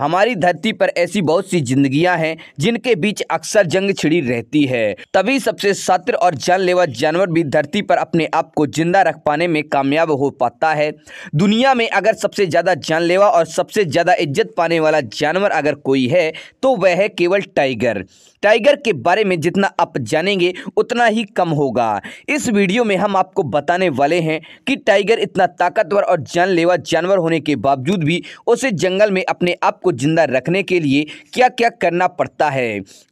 हमारी धरती पर ऐसी बहुत सी जिंदगियां हैं जिनके बीच अक्सर जंग छिड़ी रहती है तभी सबसे सत्र और जानलेवा जानवर भी धरती पर अपने आप को जिंदा रख पाने में कामयाब हो पाता है दुनिया में अगर सबसे ज़्यादा जानलेवा और सबसे ज़्यादा इज्जत पाने वाला जानवर अगर कोई है तो वह है केवल टाइगर टाइगर के बारे में जितना आप जानेंगे उतना ही कम होगा इस वीडियो में हम आपको बताने वाले हैं कि टाइगर इतना ताकतवर और जानलेवा जानवर होने के बावजूद भी उसे जंगल में अपने आप को को जिंदा रखने के लिए क्या क्या करना पड़ता है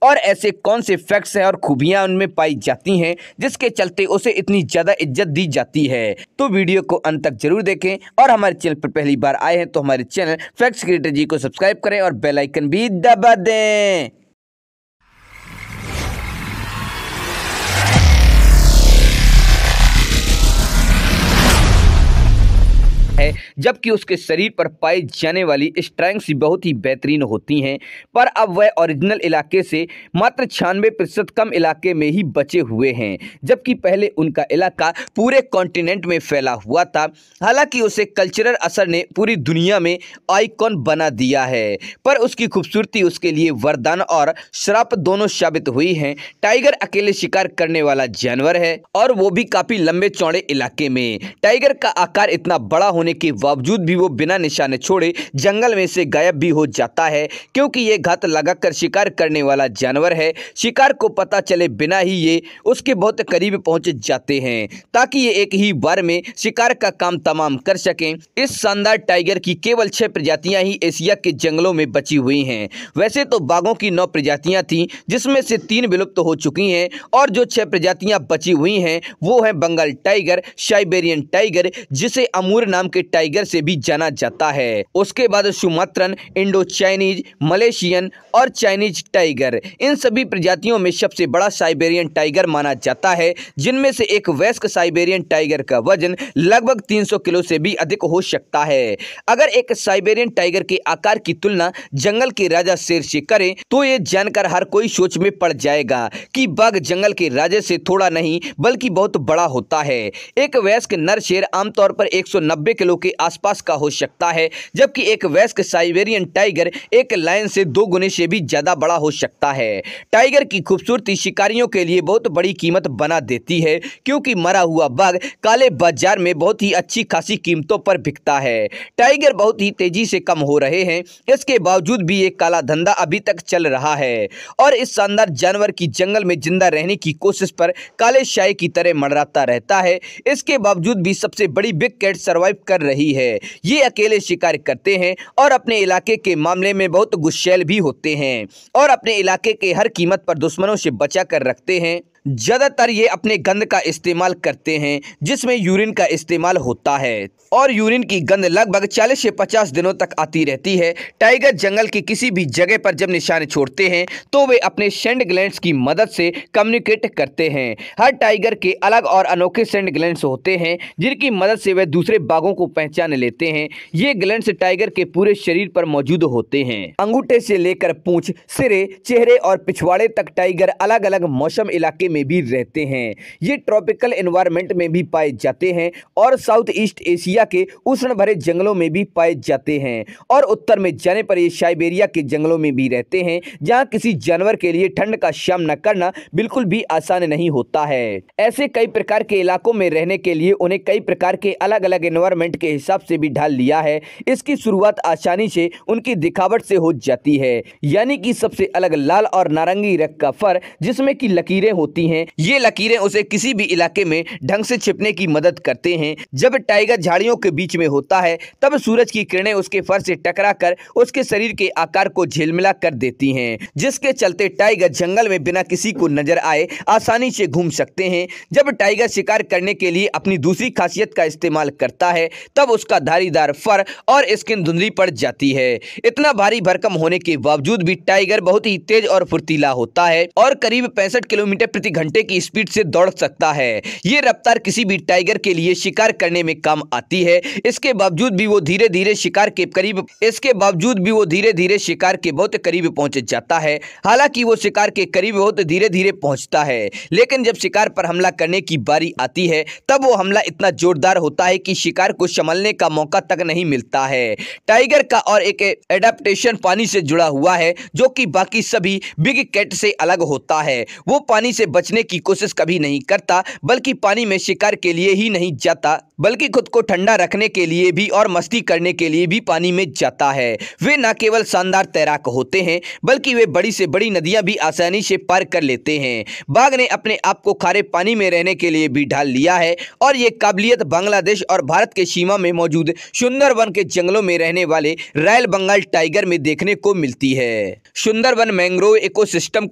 और ऐसे कौन से फैक्ट्स हैं और खूबियाँ उनमें पाई जाती हैं जिसके चलते उसे इतनी ज़्यादा इज्जत दी जाती है तो वीडियो को अंत तक जरूर देखें और हमारे चैनल पर पहली बार आए हैं तो हमारे चैनल फैक्ट्स क्रिएटर जी को सब्सक्राइब करें और बेलाइकन भी दबा दें जबकि उसके शरीर पर पाई जाने वाली स्ट्रेंग्स बहुत ही बेहतरीन होती हैं पर अब वह ओरिजिनल इलाके से मात्र छियानवे प्रतिशत कम इलाके में ही बचे हुए हैं जबकि पहले उनका इलाका पूरे कॉन्टिनेंट में फैला हुआ था हालांकि उसे कल्चरल असर ने पूरी दुनिया में आइकॉन बना दिया है पर उसकी खूबसूरती उसके लिए वरदान और श्राप दोनों साबित हुई है टाइगर अकेले शिकार करने वाला जानवर है और वो भी काफ़ी लंबे चौड़े इलाके में टाइगर का आकार इतना बड़ा होने के बावजूद भी वो बिना निशाने छोड़े जंगल में से गायब भी हो जाता है क्योंकि ये घात लगाकर शिकार करने वाला जानवर है शिकार को पता चले बिना ही ये उसके बहुत करीब पहुंच जाते हैं ताकि ये एक ही बार में शिकार का काम तमाम कर सकें इस शानदार टाइगर की केवल छह प्रजातियां ही एशिया के जंगलों में बची हुई हैं वैसे तो बाघों की नौ प्रजातियां थीं जिसमें से तीन विलुप्त तो हो चुकी हैं और जो छह प्रजातियां बची हुई हैं वो हैं बंगाल टाइगर साइबेरियन टाइगर जिसे अमूर नाम के टाइगर टाइगर से भी जाना जाता है उसके बाद सुमात्रन इंडो चाइनीज मलेशियन और चाइनीज टाइगर इन सभी प्रजातियों में सबसे बड़ा साइबेरियन टाइगर माना जाता है जिनमें से एक वेस्क साइबेरियन टाइगर का वजन लगभग 300 किलो से भी अधिक हो सकता है अगर एक साइबेरियन टाइगर के आकार की तुलना जंगल के राजा शेर से करें तो ये जानकर हर कोई सोच में पड़ जाएगा कि बाघ जंगल के राजे से थोड़ा नहीं बल्कि बहुत बड़ा होता है एक वयस्क नर शेर आमतौर पर 190 किलो के आसपास का हो सकता है जबकि एक वेस्क साइबेरियन टाइगर एक लाइन से दो गुने से भी ज़्यादा बड़ा हो सकता है टाइगर की खूबसूरती शिकारियों के लिए बहुत बड़ी कीमत बना देती है क्योंकि मरा हुआ बाघ काले बाजार में बहुत ही अच्छी खासी कीमतों पर बिकता है टाइगर बहुत ही तेज़ी से कम हो रहे हैं इसके बावजूद भी ये काला धंधा अभी तक चल रहा है और इस शानदार जानवर की जंगल में जिंदा रहने की कोशिश पर काले शाही की तरह मंडराता रहता है इसके बावजूद भी सबसे बड़ी बिग कैट सर्वाइव कर रही है है ये अकेले शिकार करते हैं और अपने इलाके के मामले में बहुत गुस्सैल भी होते हैं और अपने इलाके के हर कीमत पर दुश्मनों से बचा कर रखते हैं ज़्यादातर ये अपने गंद का इस्तेमाल करते हैं जिसमें यूरिन का इस्तेमाल होता है और यूरिन की गंद लगभग 40 से 50 दिनों तक आती रहती है टाइगर जंगल की किसी भी जगह पर जब निशाने छोड़ते हैं तो वे अपने सेंड ग्लैंड की मदद से कम्युनिकेट करते हैं हर टाइगर के अलग और अनोखे सेंड ग्लैंड होते हैं जिनकी मदद से वह दूसरे बाघों को पहचान लेते हैं ये ग्लैंड टाइगर के पूरे शरीर पर मौजूद होते हैं अंगूठे से लेकर पूछ सिरे चेहरे और पिछवाड़े तक टाइगर अलग अलग मौसम इलाके में में भी रहते हैं ये ट्रॉपिकल इन्वायरमेंट में भी पाए जाते हैं और साउथ ईस्ट एशिया के उष्ण भरे जंगलों में भी पाए जाते हैं और उत्तर में जाने पर ये साइबेरिया के जंगलों में भी रहते हैं जहाँ किसी जानवर के लिए ठंड का सामना करना बिल्कुल भी आसान नहीं होता है ऐसे कई प्रकार के इलाकों में रहने के लिए उन्हें कई प्रकार के अलग अलग इन्वायरमेंट के हिसाब से भी ढाल लिया है इसकी शुरुआत आसानी से उनकी दिखावट से हो जाती है यानी कि सबसे अलग लाल और नारंगी रंग का फर जिसमें की लकीरें होती होती हैं ये लकीरें उसे किसी भी इलाके में ढंग से छिपने की मदद करते हैं जब टाइगर झाड़ियों के बीच में होता है तब सूरज की किरणें उसके फर से टकराकर उसके शरीर के आकार को झिलमिला कर देती हैं जिसके चलते टाइगर जंगल में बिना किसी को नजर आए आसानी से घूम सकते हैं जब टाइगर शिकार करने के लिए अपनी दूसरी खासियत का इस्तेमाल करता है तब उसका धारीदार फर और स्किन धुंधली पड़ जाती है इतना भारी भरकम होने के बावजूद भी टाइगर बहुत ही तेज और फुर्तीला होता है और करीब पैंसठ किलोमीटर प्रति प्रति घंटे की स्पीड से दौड़ सकता है ये रफ्तार किसी भी टाइगर के लिए शिकार करने में काम आती है इसके बावजूद भी वो धीरे धीरे शिकार के करीब इसके बावजूद भी वो धीरे धीरे शिकार के बहुत करीब पहुंच जाता है हालांकि वो शिकार के करीब बहुत धीरे धीरे पहुंचता है लेकिन जब शिकार पर हमला करने की बारी आती है तब वो हमला इतना जोरदार होता है कि शिकार को संभलने का मौका तक नहीं मिलता है टाइगर का और एक एडेप्टेशन पानी से जुड़ा हुआ है जो कि बाकी सभी बिग कैट से अलग होता है वो पानी से बचने की कोशिश कभी नहीं करता बल्कि पानी में शिकार के लिए ही नहीं जाता बल्कि खुद को ठंडा रखने के लिए भी और मस्ती करने के लिए भी पानी में जाता है वे न केवल शानदार तैराक होते हैं बल्कि वे बड़ी से बड़ी नदियां भी आसानी से पार कर लेते हैं बाघ ने अपने आप को खारे पानी में रहने के लिए भी ढाल लिया है और ये काबिलियत बांग्लादेश और भारत के सीमा में मौजूद सुंदरवन के जंगलों में रहने वाले रॉयल बंगाल टाइगर में देखने को मिलती है सुंदरवन मैंग्रोव इको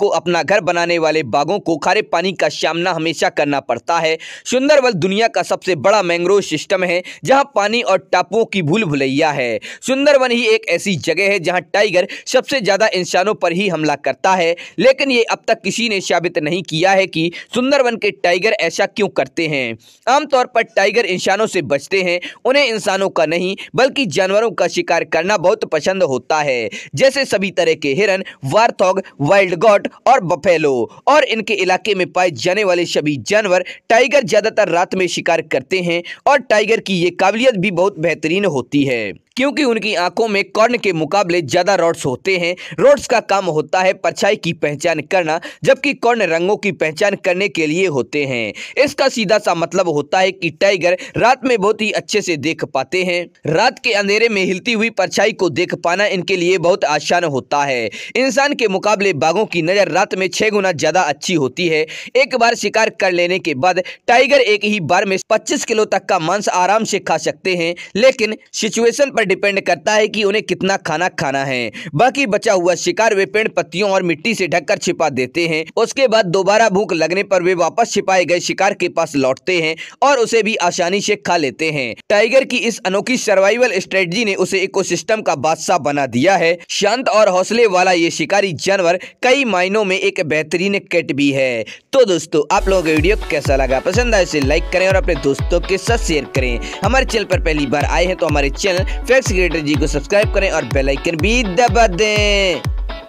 को अपना घर बनाने वाले बाघों को खा खारे पानी का सामना हमेशा करना पड़ता है सुंदरवन दुनिया का सबसे बड़ा मैंग्रोव सिस्टम है जहाँ पानी और टापुओं की भूल भुलैया है सुंदरवन ही एक ऐसी जगह है जहाँ टाइगर सबसे ज़्यादा इंसानों पर ही हमला करता है लेकिन ये अब तक किसी ने साबित नहीं किया है कि सुंदरवन के टाइगर ऐसा क्यों करते हैं आमतौर पर टाइगर इंसानों से बचते हैं उन्हें इंसानों का नहीं बल्कि जानवरों का शिकार करना बहुत पसंद होता है जैसे सभी तरह के हिरन वार्थॉग वाइल्ड गॉट और बफेलो और इनके इलाके इलाके में पाए जाने वाले सभी जानवर टाइगर ज़्यादातर रात में शिकार करते हैं और टाइगर की ये काबिलियत भी बहुत बेहतरीन होती है क्योंकि उनकी आंखों में कर्ण के मुकाबले ज़्यादा रॉड्स होते हैं रॉड्स का काम होता है परछाई की पहचान करना जबकि कर्ण रंगों की पहचान करने के लिए होते हैं इसका सीधा सा मतलब होता है कि टाइगर रात में बहुत ही अच्छे से देख पाते हैं रात के अंधेरे में हिलती हुई परछाई को देख पाना इनके लिए बहुत आसान होता है इंसान के मुकाबले बाघों की नज़र रात में छह गुना ज़्यादा अच्छी होती है एक बार शिकार कर लेने के बाद टाइगर एक ही बार में पच्चीस किलो तक का मांस आराम से खा सकते हैं लेकिन सिचुएशन पर पर डिपेंड करता है कि उन्हें कितना खाना खाना है बाकी बचा हुआ शिकार वे पेड़ पत्तियों और मिट्टी से ढककर छिपा देते हैं उसके बाद दोबारा भूख लगने पर वे वापस छिपाए गए शिकार के पास लौटते हैं और उसे भी आसानी से खा लेते हैं टाइगर की इस अनोखी सर्वाइवल स्ट्रेटजी ने उसे इको का बादशाह बना दिया है शांत और हौसले वाला ये शिकारी जानवर कई मायनों में एक बेहतरीन कैट भी है तो दोस्तों आप लोगों को वीडियो कैसा लगा पसंद आए तो इसे लाइक करें और अपने दोस्तों के साथ शेयर करें हमारे चैनल पर पहली बार आए हैं तो हमारे चैनल टैक्स क्रिएटर जी को सब्सक्राइब करें और बेल आइकन भी दबा दें